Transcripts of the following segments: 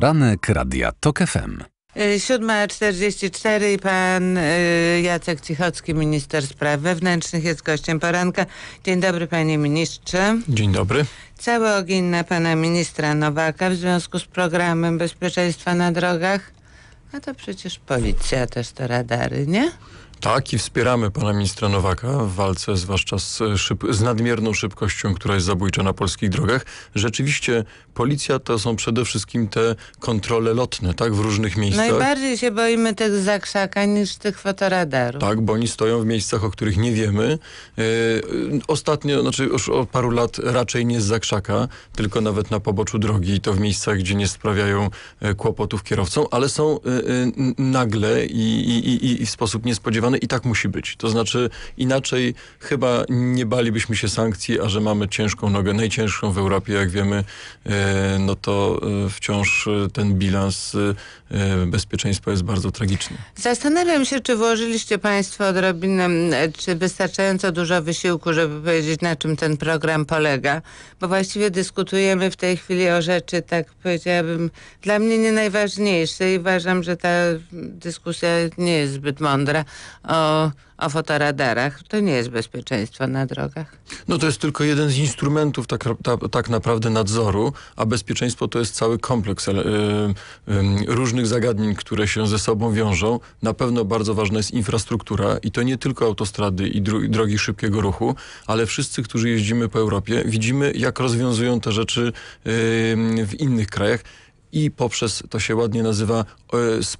Poranek Radia TOK FM. 7.44 y, pan y, Jacek Cichocki, minister spraw wewnętrznych, jest gościem poranka. Dzień dobry panie ministrze. Dzień dobry. Cały ogień na pana ministra Nowaka w związku z programem bezpieczeństwa na drogach. A to przecież policja też to radary, nie? Tak i wspieramy pana ministra Nowaka w walce zwłaszcza z, szyb z nadmierną szybkością, która jest zabójcza na polskich drogach. Rzeczywiście policja to są przede wszystkim te kontrole lotne, tak, w różnych miejscach. Najbardziej się boimy tych zakrzaka niż tych fotoradarów. Tak, bo oni stoją w miejscach, o których nie wiemy. Yy, ostatnio, znaczy już od paru lat raczej nie z zakrzaka, tylko nawet na poboczu drogi i to w miejscach, gdzie nie sprawiają e, kłopotów kierowcom, ale są yy, nagle i, i, i, i w sposób niespodziewany zmiany i tak musi być. To znaczy inaczej chyba nie balibyśmy się sankcji, a że mamy ciężką nogę, najcięższą w Europie, jak wiemy, e, no to e, wciąż e, ten bilans bezpieczeństwa jest bardzo tragiczny. Zastanawiam się, czy włożyliście Państwo odrobinę, czy wystarczająco dużo wysiłku, żeby powiedzieć, na czym ten program polega, bo właściwie dyskutujemy w tej chwili o rzeczy, tak powiedziałabym, dla mnie nie najważniejszej i uważam, że ta dyskusja nie jest zbyt mądra o, o fotoradarach. To nie jest bezpieczeństwo na drogach. No to jest tylko jeden z instrumentów tak, ta, tak naprawdę nadzoru, a bezpieczeństwo to jest cały kompleks y, y, różnych zagadnień, które się ze sobą wiążą. Na pewno bardzo ważna jest infrastruktura i to nie tylko autostrady i, drogi szybkiego ruchu, ale wszyscy, którzy jeździmy po Europie, widzimy jak rozwiązują te rzeczy y, w innych krajach i poprzez, to się ładnie nazywa,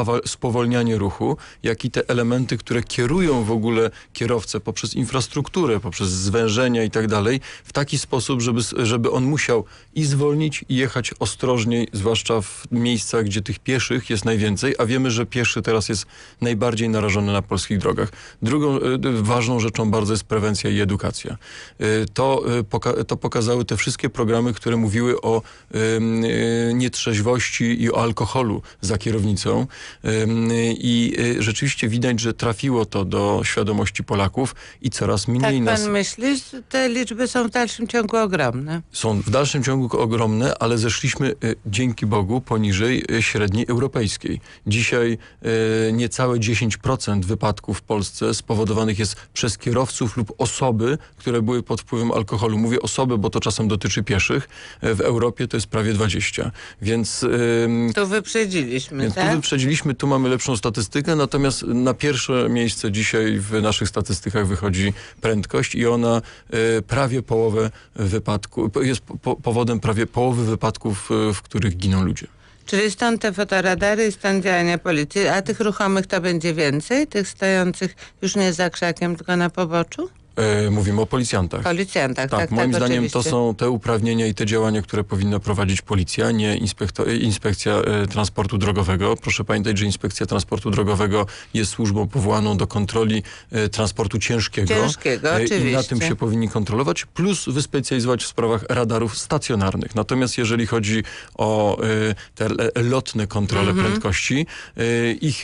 e, spowolnianie ruchu, jak i te elementy, które kierują w ogóle kierowcę poprzez infrastrukturę, poprzez zwężenia i tak dalej, w taki sposób, żeby, żeby on musiał i zwolnić, i jechać ostrożniej, zwłaszcza w miejscach, gdzie tych pieszych jest najwięcej, a wiemy, że pieszy teraz jest najbardziej narażony na polskich drogach. Drugą e, ważną rzeczą bardzo jest prewencja i edukacja. E, to, to pokazały te wszystkie programy, które mówiły o nietrzeźwości i o alkoholu za kierownicą i y, rzeczywiście widać, że trafiło to do świadomości Polaków i coraz mniej tak nas... Tak pan myśli, te liczby są w dalszym ciągu ogromne? Są w dalszym ciągu ogromne, ale zeszliśmy y, dzięki Bogu poniżej y, średniej europejskiej. Dzisiaj niecałe 10% wypadków w Polsce spowodowanych jest przez kierowców lub osoby, które były pod wpływem alkoholu. Mówię osoby, bo to czasem dotyczy pieszych. E, w Europie to jest prawie 20. Więc to wyprzedziliśmy, więc tak? Tu wyprzedziliśmy, tu mamy lepszą statystykę, natomiast na pierwsze miejsce dzisiaj w naszych statystykach wychodzi prędkość i ona y, prawie połowę wypadków, jest powodem prawie połowy wypadków, y, w których giną ludzie. Czyli stąd te fotoradary i stąd działania policji, a tych ruchomych to będzie więcej, tych stojących już nie za krzakiem, tylko na poboczu? E, mówimy o policjantach. Policjantach, tak. tak, tak moim tak, zdaniem oczywiście. to są te uprawnienia i te działania, które powinna prowadzić policja, nie e, inspekcja e, transportu drogowego. Proszę pamiętać, że inspekcja transportu drogowego jest służbą powołaną do kontroli e, transportu ciężkiego. Ciężkiego, oczywiście. I na tym się powinni kontrolować, plus wyspecjalizować w sprawach radarów stacjonarnych. Natomiast jeżeli chodzi o e, te lotne kontrole mhm. prędkości, e, ich,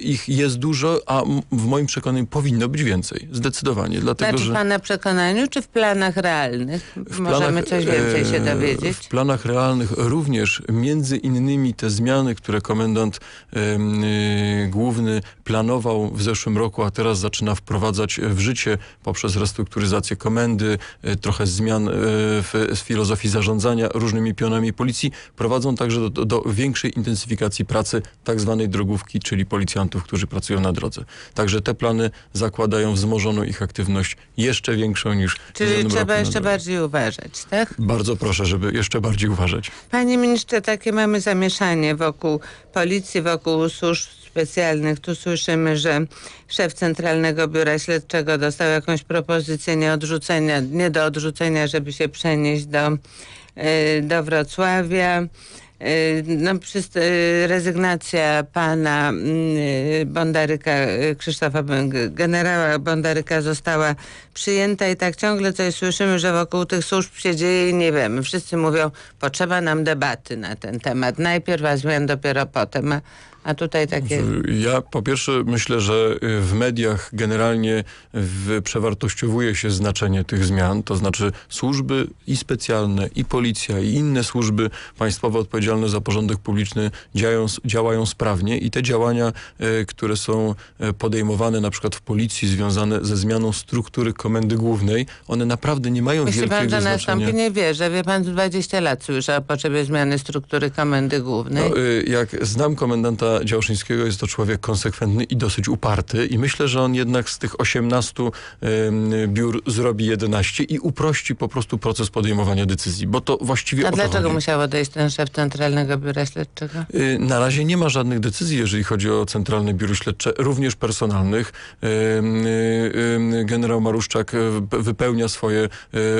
ich jest dużo, a w moim przekonaniu powinno być więcej. Zdecydowanie dlatego, znaczy, że... w Pana przekonaniu, czy w planach realnych? W Możemy planach, coś więcej się e, dowiedzieć? W planach realnych również, między innymi te zmiany, które komendant yy, główny planował w zeszłym roku, a teraz zaczyna wprowadzać w życie poprzez restrukturyzację komendy, yy, trochę zmian yy, w, z filozofii zarządzania różnymi pionami policji, prowadzą także do, do, do większej intensyfikacji pracy tak zwanej drogówki, czyli policjantów, którzy pracują na drodze. Także te plany zakładają wzmożoną ich aktywność pewność jeszcze większą niż Czyli trzeba jeszcze bardziej uważać, tak? Bardzo proszę, żeby jeszcze bardziej uważać. Panie ministrze, takie mamy zamieszanie wokół policji, wokół służb specjalnych. Tu słyszymy, że szef Centralnego Biura Śledczego dostał jakąś propozycję nie, odrzucenia, nie do odrzucenia, żeby się przenieść do, y, do Wrocławia. Y, no, przez y, rezygnacja pana y, Bondaryka, Krzysztofa, generała Bondaryka została przyjęta i tak ciągle coś słyszymy, że wokół tych służb się dzieje i nie wiemy. Wszyscy mówią, potrzeba nam debaty na ten temat. Najpierw, a zmian dopiero potem. A a tutaj takie... Ja po pierwsze myślę, że y, w mediach generalnie przewartościowuje się znaczenie tych zmian, to znaczy służby i specjalne, i policja, i inne służby państwowe odpowiedzialne za porządek publiczny działają, działają sprawnie i te działania, y, które są y, podejmowane na przykład w policji związane ze zmianą struktury komendy głównej, one naprawdę nie mają Myśli wielkiego pan, że znaczenia. Myśli pan, nie że Wie pan, 20 lat słyszę o potrzebie zmiany struktury komendy głównej. No, jak znam komendanta Jana jest to człowiek konsekwentny i dosyć uparty i myślę, że on jednak z tych 18 biur zrobi 11 i uprości po prostu proces podejmowania decyzji, bo to właściwie A dlaczego chodzi. musiał odejść ten szef Centralnego Biura Śledczego? Y, na razie nie ma żadnych decyzji, jeżeli chodzi o Centralne Biuro Śledcze, również personalnych. Y, generał Maruszczak e, wypełnia swoje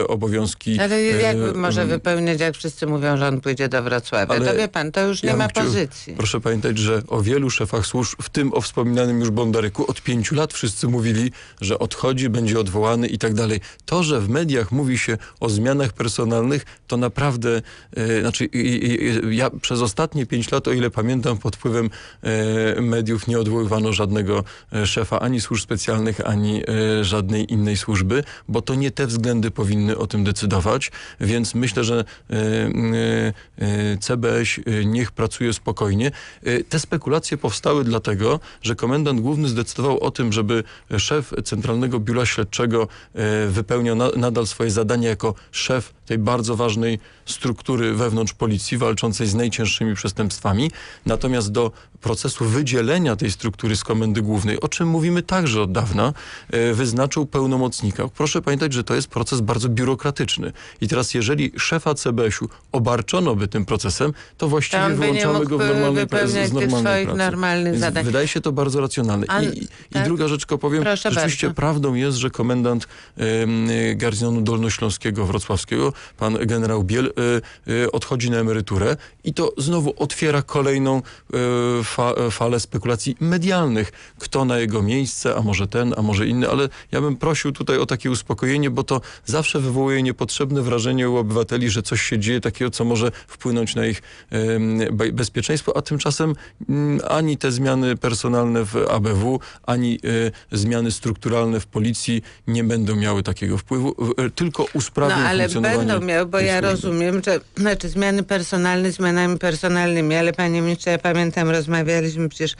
e, obowiązki. Ale e, jak może wypełniać, jak wszyscy mówią, że on pójdzie do Wrocławia? Ale, to wie pan, to już nie ja ma pozycji. proszę pamiętać, że o wielu szefach służb, w tym o wspominanym już Bondaryku, od pięciu lat wszyscy mówili, że odchodzi, będzie odwołany i tak dalej. To, że w mediach mówi się o zmianach personalnych, to naprawdę, e, znaczy ja przez ostatnie pięć lat, o ile pamiętam, pod wpływem e, mediów nie odwoływano żadnego e, szefa ani służb specjalnych, ani żadnej innej służby, bo to nie te względy powinny o tym decydować, więc myślę, że CBŚ niech pracuje spokojnie. Te spekulacje powstały dlatego, że komendant główny zdecydował o tym, żeby szef Centralnego Biura Śledczego e, wypełniał na, nadal swoje zadania jako szef tej bardzo ważnej struktury wewnątrz policji walczącej z najcięższymi przestępstwami. Natomiast do procesu wydzielenia tej struktury z Komendy Głównej, o czym mówimy także od dawna, e, wyznaczył pełnomocnika. Proszę pamiętać, że to jest proces bardzo biurokratyczny. I teraz jeżeli szefa CBS-u obarczono by tym procesem, to właściwie wyłączamy go w normalnej, z normalnej normalnej swoich pracy. normalnych Więc zadań. Wydaje się to bardzo racjonalne. I, tak? I, druga rzecz, tylko powiem, Proszę rzeczywiście bardzo. prawdą jest, że komendant y, garnizonu dolnośląskiego, wrocławskiego, pan generał Biel, y, y, odchodzi na emeryturę i to znowu otwiera kolejną e, fa, falę spekulacji medialnych. Kto na jego miejsce, a może ten, a może inny, ale ja bym prosił tutaj o takie uspokojenie, bo to zawsze wywołuje niepotrzebne wrażenie u obywateli, że coś się dzieje takiego, co może wpłynąć na ich bezpieczeństwo, a tymczasem Mm, ani te zmiany personalne w ABW, ani y, zmiany strukturalne w policji nie będą miały takiego wpływu, y, tylko no, usprawnią no, ale będą miały, bo ja rozumiem, że znaczy zmiany personalne zmianami personalnymi, ale panie ministrze, ja pamiętam, rozmawialiśmy przecież,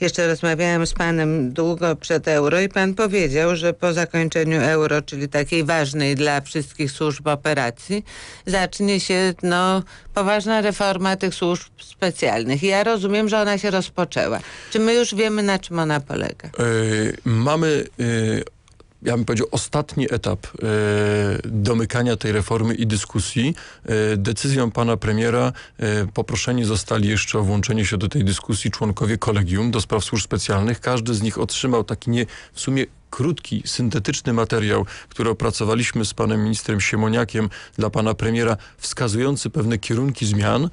jeszcze rozmawiałem z panem długo przed euro i pan powiedział, że po zakończeniu euro, czyli takiej ważnej dla wszystkich służb operacji, zacznie się no, poważna reforma tych służb specjalnych. I ja rozumiem, że ona się rozpoczęła. Czy my już wiemy, na czym ona polega? Yy, mamy... Yy ja bym powiedział, ostatni etap e, domykania tej reformy i dyskusji. decyzją pana premiera poproszeni zostali jeszcze o włączenie się do tej dyskusji członkowie kolegium do spraw służb specjalnych. Każdy z nich otrzymał taki nie, w sumie krótki, syntetyczny materiał, który opracowaliśmy z panem ministrem Siemoniakiem dla pana premiera, wskazujący pewne kierunki zmian e,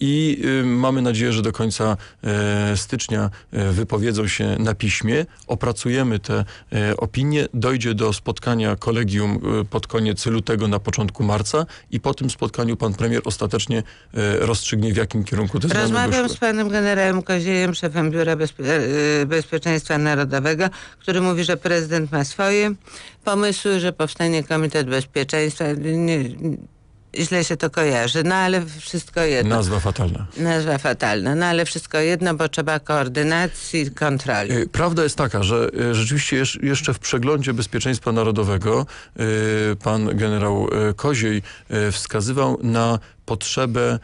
i y, mamy nadzieję, że do końca e, stycznia e, wypowiedzą się na piśmie, opracujemy te opinie, dojdzie do spotkania kolegium pod koniec lutego, na początku marca i po tym spotkaniu pan premier ostatecznie rozstrzygnie, w jakim kierunku te zmiany Rozmawiam z panem generałem Kozieniem, szefem Biura Bezpieczeństwa Narodowego, który mówi, że że prezydent ma swoje pomysły, że powstanie Komitet Bezpieczeństwa. Nie, źle się to kojarzy, no ale wszystko jedno. Nazwa fatalna. Nazwa fatalna, no ale wszystko jedno, bo trzeba koordynacji, kontroli. Y, prawda jest taka, że y, rzeczywiście jeszcze w przeglądzie bezpieczeństwa narodowego y, pan generał Koziej wskazywał na potrzebę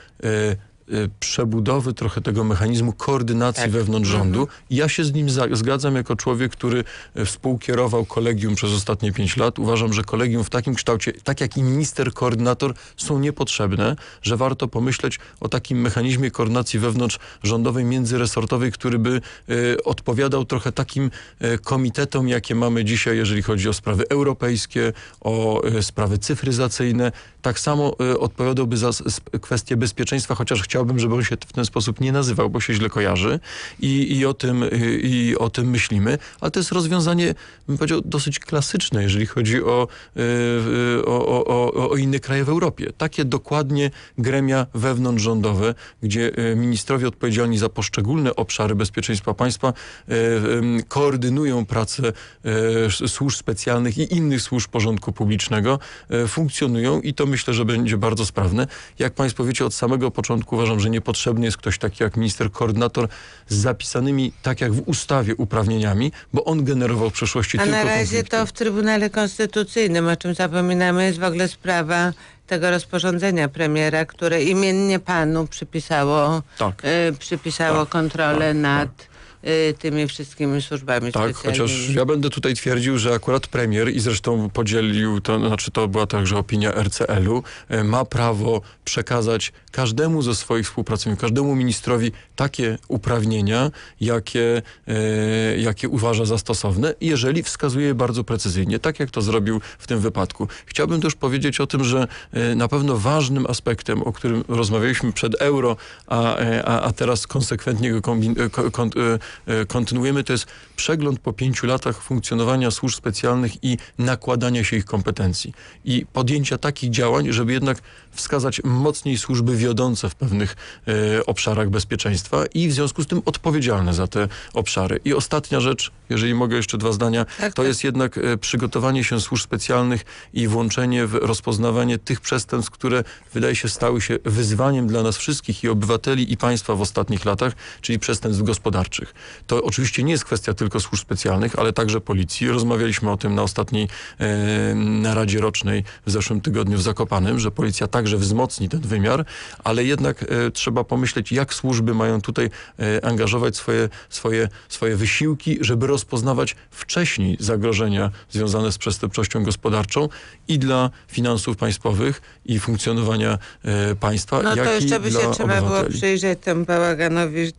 Y, przebudowy trochę tego mechanizmu koordynacji tak. wewnątrz rządu. Mhm. Ja się z nim zgadzam jako człowiek, który y, współkierował kolegium przez ostatnie pięć lat. Uważam, że kolegium w takim kształcie, tak jak i minister koordynator są niepotrzebne, że warto pomyśleć o takim mechanizmie koordynacji wewnątrz rządowej, międzyresortowej, który by y, odpowiadał trochę takim komitetom, jakie mamy dzisiaj, jeżeli chodzi o sprawy europejskie, o sprawy cyfryzacyjne. Tak samo odpowiadałby za kwestie bezpieczeństwa, chociaż chciałbym chciałbym, żeby on się w ten sposób nie nazywał, bo się źle kojarzy i, i, o, tym, y, i o tym myślimy. Ale to jest rozwiązanie, bym powiedział, dosyć klasyczne, jeżeli chodzi o, y, o, o, o inne kraje w Europie. Takie dokładnie gremia wewnątrzrządowe, gdzie y, ministrowie odpowiedzialni za poszczególne obszary bezpieczeństwa państwa koordynują pracę służb specjalnych i innych służb porządku publicznego, funkcjonują i to myślę, że będzie bardzo sprawne. Jak państwo wiecie, od samego początku uważam, uważam, że niepotrzebny jest ktoś taki jak minister koordynator z zapisanymi, tak jak w ustawie, uprawnieniami, bo on generował w przeszłości A tylko A na razie konflikty. to w Trybunale Konstytucyjnym, o czym zapominamy, jest w ogóle sprawa tego rozporządzenia premiera, które imiennie panu przypisało, tak. y, przypisało tak. kontrolę tak. nad tak. Y, tymi wszystkimi służbami Tak, chociaż ja będę tutaj twierdził, że akurat premier i zresztą podzielił, to znaczy to była także opinia RCL-u, y, ma prawo przekazać każdemu ze swoich współpracowników, każdemu ministrowi takie uprawnienia, jakie, e, jakie uważa za stosowne, jeżeli wskazuje bardzo precyzyjnie, tak jak to zrobił w tym wypadku. Chciałbym też powiedzieć o tym, że e, na pewno ważnym aspektem, o którym rozmawialiśmy przed euro, a, e, a, a teraz konsekwentnie go kontynuujemy, to jest przegląd po pięciu latach funkcjonowania służb specjalnych i nakładania się ich kompetencji i podjęcia takich działań, żeby jednak wskazać mocniej służby wiodące w pewnych obszarach bezpieczeństwa państwa i w związku z tym odpowiedzialne za te obszary. I ostatnia rzecz, jeżeli mogę jeszcze dwa zdania, tak, to tak. jest jednak e, przygotowanie się służb specjalnych i włączenie w rozpoznawanie tych przestępstw, które wydaje się stały się wyzwaniem dla nas wszystkich i obywateli i państwa w ostatnich latach, czyli przestępstw gospodarczych. To oczywiście nie jest kwestia tylko służb specjalnych, ale także policji. Rozmawialiśmy o tym na ostatniej e, radzie rocznej w zeszłym tygodniu w Zakopanem, że policja także wzmocni ten wymiar, ale jednak e, trzeba pomyśleć, jak służby mają tutaj e, angażować swoje, swoje, swoje wysiłki, żeby rozpoznawać wcześniej zagrożenia związane z przestępczością gospodarczą i dla finansów państwowych i funkcjonowania e, państwa, No to jak jeszcze by się trzeba obywateli. było przyjrzeć temu bałaganowi